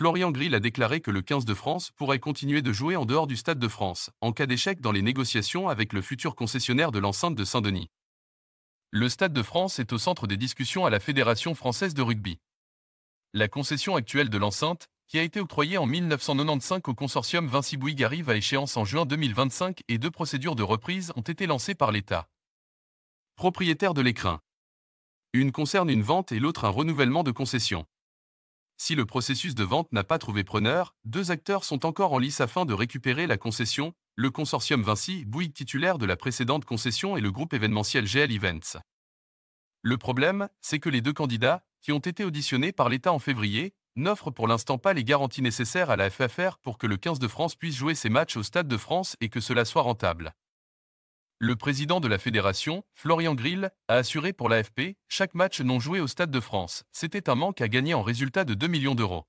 Florian Grill a déclaré que le 15 de France pourrait continuer de jouer en dehors du Stade de France, en cas d'échec dans les négociations avec le futur concessionnaire de l'enceinte de Saint-Denis. Le Stade de France est au centre des discussions à la Fédération française de rugby. La concession actuelle de l'enceinte, qui a été octroyée en 1995 au consortium Vinci Bouygues, arrive à échéance en juin 2025 et deux procédures de reprise ont été lancées par l'État. Propriétaire de l'écrin. Une concerne une vente et l'autre un renouvellement de concession. Si le processus de vente n'a pas trouvé preneur, deux acteurs sont encore en lice afin de récupérer la concession, le consortium Vinci, Bouygues titulaire de la précédente concession et le groupe événementiel GL Events. Le problème, c'est que les deux candidats, qui ont été auditionnés par l'État en février, n'offrent pour l'instant pas les garanties nécessaires à la FFR pour que le 15 de France puisse jouer ses matchs au Stade de France et que cela soit rentable. Le président de la fédération, Florian Grill, a assuré pour l'AFP chaque match non joué au Stade de France. C'était un manque à gagner en résultat de 2 millions d'euros.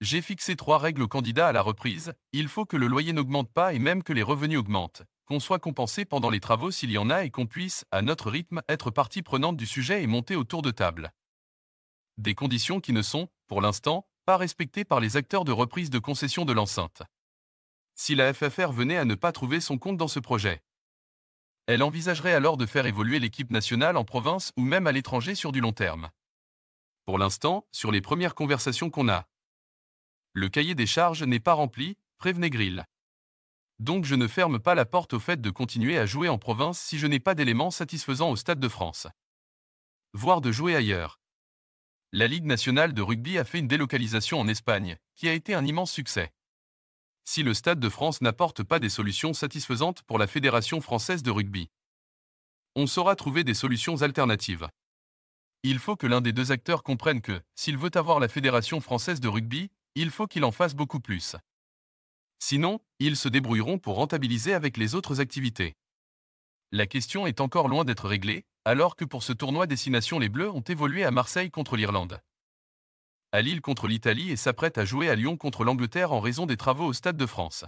J'ai fixé trois règles aux candidats à la reprise. Il faut que le loyer n'augmente pas et même que les revenus augmentent, qu'on soit compensé pendant les travaux s'il y en a et qu'on puisse, à notre rythme, être partie prenante du sujet et monter autour de table. Des conditions qui ne sont, pour l'instant, pas respectées par les acteurs de reprise de concession de l'enceinte. Si la FFR venait à ne pas trouver son compte dans ce projet. Elle envisagerait alors de faire évoluer l'équipe nationale en province ou même à l'étranger sur du long terme. Pour l'instant, sur les premières conversations qu'on a, le cahier des charges n'est pas rempli, prévenait Grill. Donc je ne ferme pas la porte au fait de continuer à jouer en province si je n'ai pas d'éléments satisfaisants au Stade de France. Voire de jouer ailleurs. La Ligue nationale de rugby a fait une délocalisation en Espagne, qui a été un immense succès si le Stade de France n'apporte pas des solutions satisfaisantes pour la Fédération française de rugby. On saura trouver des solutions alternatives. Il faut que l'un des deux acteurs comprenne que, s'il veut avoir la Fédération française de rugby, il faut qu'il en fasse beaucoup plus. Sinon, ils se débrouilleront pour rentabiliser avec les autres activités. La question est encore loin d'être réglée, alors que pour ce tournoi Destination les Bleus ont évolué à Marseille contre l'Irlande à Lille contre l'Italie et s'apprête à jouer à Lyon contre l'Angleterre en raison des travaux au Stade de France.